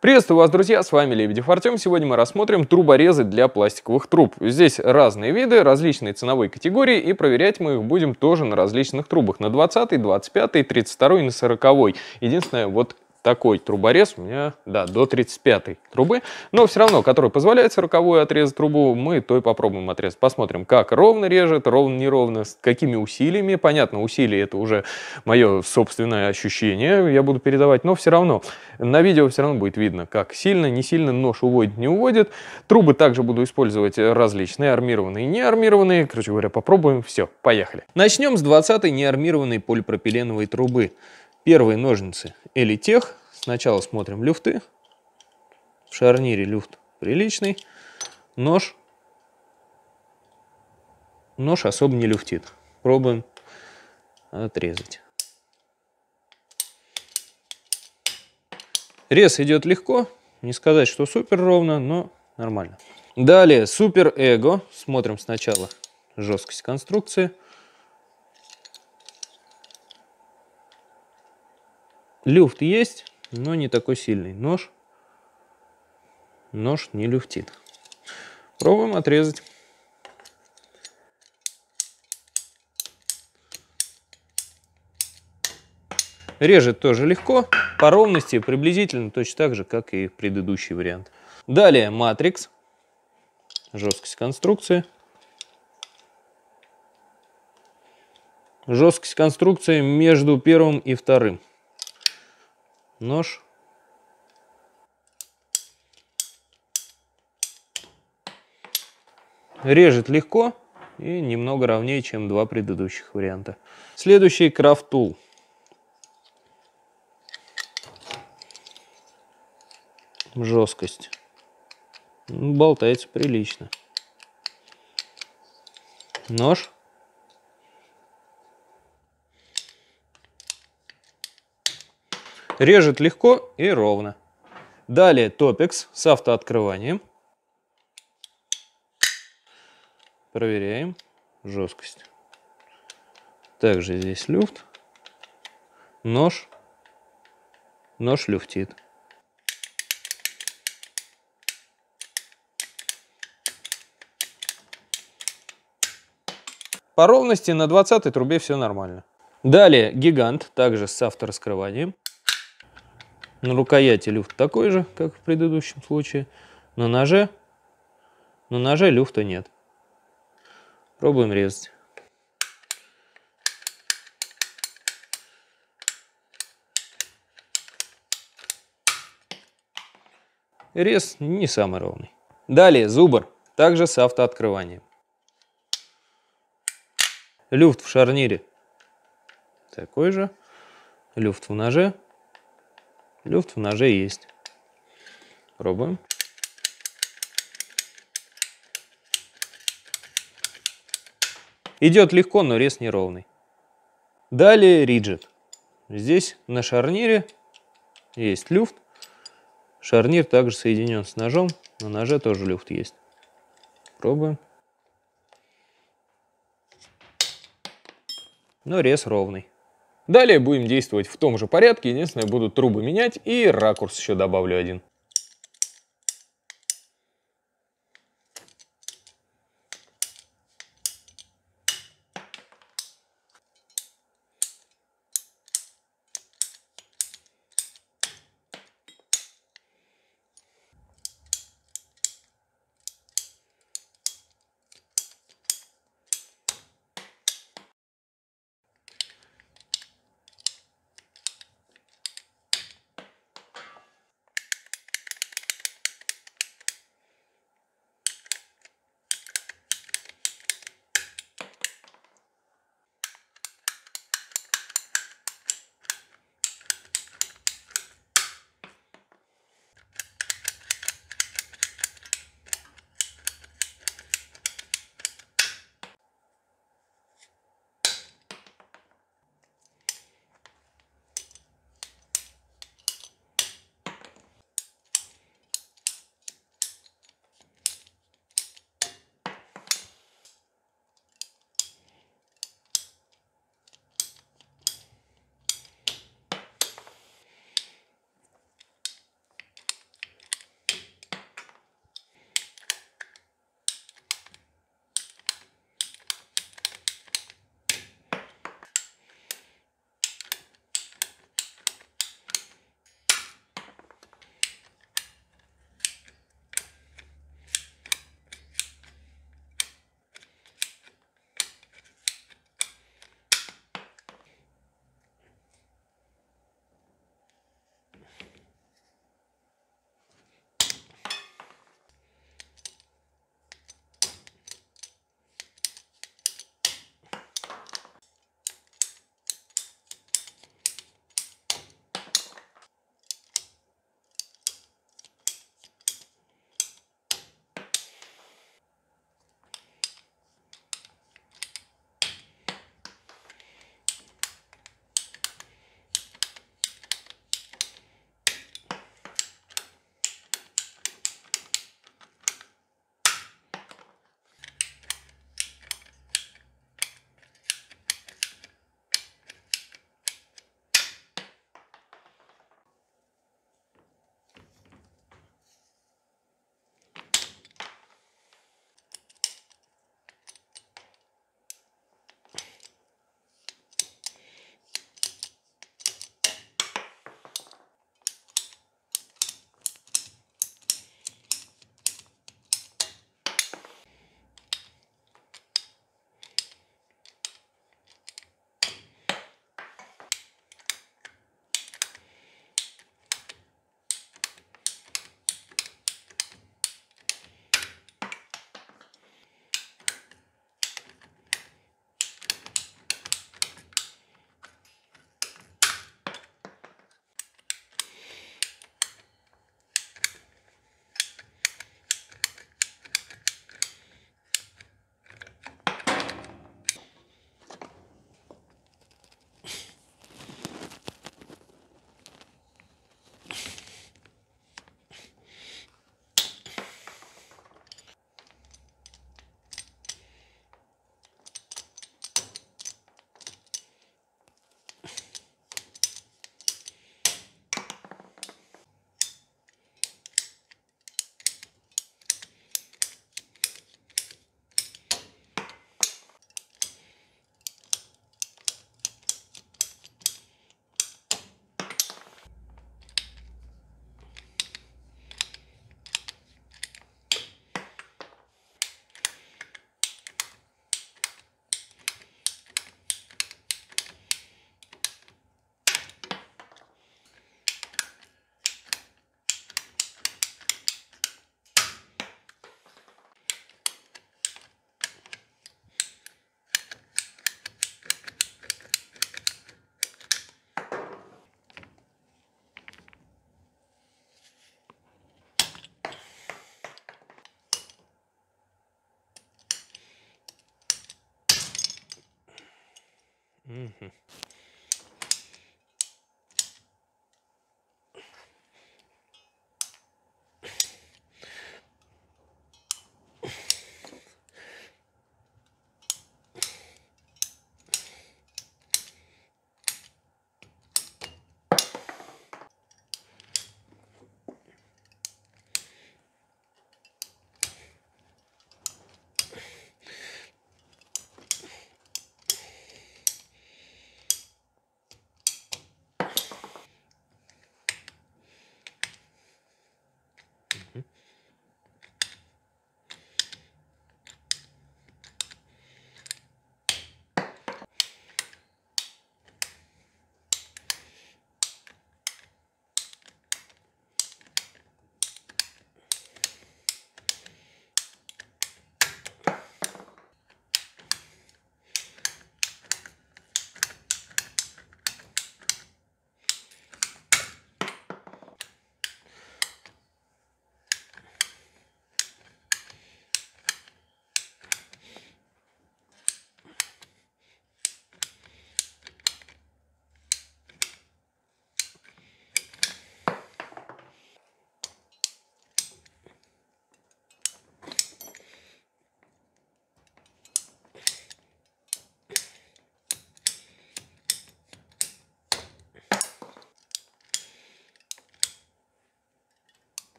Приветствую вас, друзья, с вами Лебедев Артем. Сегодня мы рассмотрим труборезы для пластиковых труб. Здесь разные виды, различные ценовые категории, и проверять мы их будем тоже на различных трубах, на 20, 25, 32 и на 40. Единственное, вот такой труборез у меня, да, до 35 трубы, но все равно, который позволяет 40 отрезать трубу, мы то и попробуем отрезать. Посмотрим, как ровно режет, ровно, неровно, с какими усилиями. Понятно, усилия это уже мое собственное ощущение, я буду передавать, но все равно, на видео все равно будет видно, как сильно, не сильно нож уводит, не уводит. Трубы также буду использовать различные, армированные, не армированные. Короче говоря, попробуем, все, поехали. Начнем с 20 неармированной полипропиленовой трубы. Первые ножницы Элитех. Сначала смотрим люфты. В шарнире люфт приличный. Нож. Нож особо не люфтит. Пробуем отрезать. Рез идет легко. Не сказать, что супер ровно, но нормально. Далее супер эго. Смотрим сначала жесткость конструкции. Люфт есть, но не такой сильный. Нож, нож не люфтит. Пробуем отрезать. Режет тоже легко, по ровности приблизительно точно так же, как и предыдущий вариант. Далее матрикс, жесткость конструкции. Жесткость конструкции между первым и вторым нож. Режет легко и немного ровнее, чем два предыдущих варианта. Следующий крафт-тул. Жесткость. Болтается прилично. Нож. Режет легко и ровно. Далее Топекс с автооткрыванием. Проверяем жесткость. Также здесь люфт. Нож. Нож люфтит. По ровности на 20 трубе все нормально. Далее гигант, также с автораскрыванием. На рукояти люфт такой же, как в предыдущем случае. На ноже, на ноже люфта нет. Пробуем резать. Рез не самый ровный. Далее зубр, также с автооткрыванием. Люфт в шарнире такой же. Люфт в ноже Люфт в ноже есть. Пробуем. Идет легко, но рез неровный. Далее риджит. Здесь на шарнире есть люфт. Шарнир также соединен с ножом. На ноже тоже люфт есть. Пробуем. Но рез ровный. Далее будем действовать в том же порядке, единственное, буду трубы менять и ракурс еще добавлю один.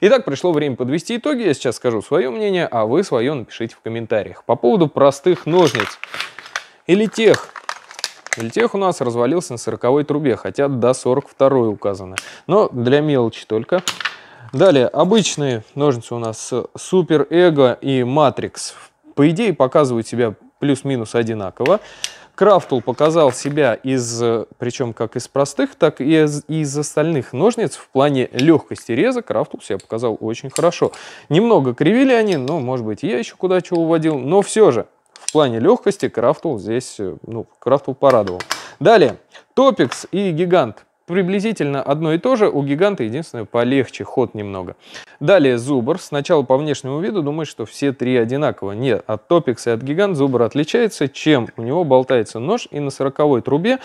Итак, пришло время подвести итоги. Я сейчас скажу свое мнение, а вы свое напишите в комментариях. По поводу простых ножниц или тех, или тех у нас развалился на 40 трубе, хотя до 42 указано. Но для мелочи только. Далее, обычные ножницы у нас Супер Эго и Матрикс. По идее, показывают себя плюс-минус одинаково. Крафтул показал себя из, э, причем как из простых, так и из, из остальных ножниц в плане легкости реза. Крафтул себя показал очень хорошо. Немного кривили они, но, ну, может быть, я еще куда чего уводил, но все же в плане легкости Крафтул здесь, э, ну, Крафтул порадовал. Далее, Топикс и Гигант приблизительно одно и то же, у гиганта единственное полегче, ход немного. Далее зубр. Сначала по внешнему виду думаешь, что все три одинаково. Нет, от топикса и от гигант зубр отличается, чем у него болтается нож, и на сороковой трубе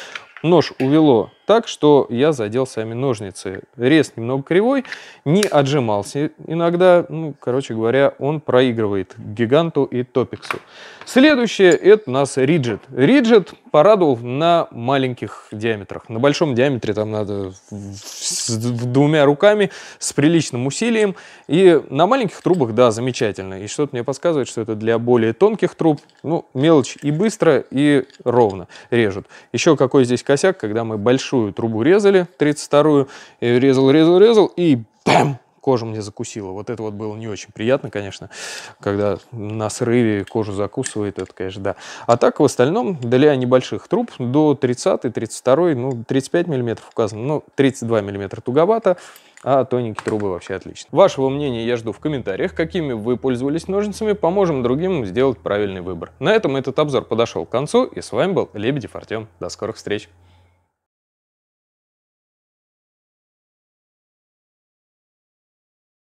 нож увело так, что я задел сами ножницы. Рез немного кривой, не отжимался иногда. Ну, короче говоря, он проигрывает гиганту и топиксу. Следующее это у нас риджит. Риджит порадовал на маленьких диаметрах. На большом диаметре там надо с двумя руками, с приличным усилием. И на маленьких трубах, да, замечательно. И что-то мне подсказывает, что это для более тонких труб. Ну, мелочь и быстро, и ровно режут. Еще какой здесь косяк, когда мы большой большую трубу резали, 32-ю, резал, резал, резал, и бам! Кожа мне закусила. Вот это вот было не очень приятно, конечно, когда на срыве кожу закусывает, это, конечно, да. А так, в остальном, для небольших труб до 30 32 ну, 35 мм указано, ну, 32 мм туговато, а тоненькие трубы вообще отлично. Вашего мнения я жду в комментариях, какими вы пользовались ножницами, поможем другим сделать правильный выбор. На этом этот обзор подошел к концу, и с вами был Лебедев Артем. До скорых встреч!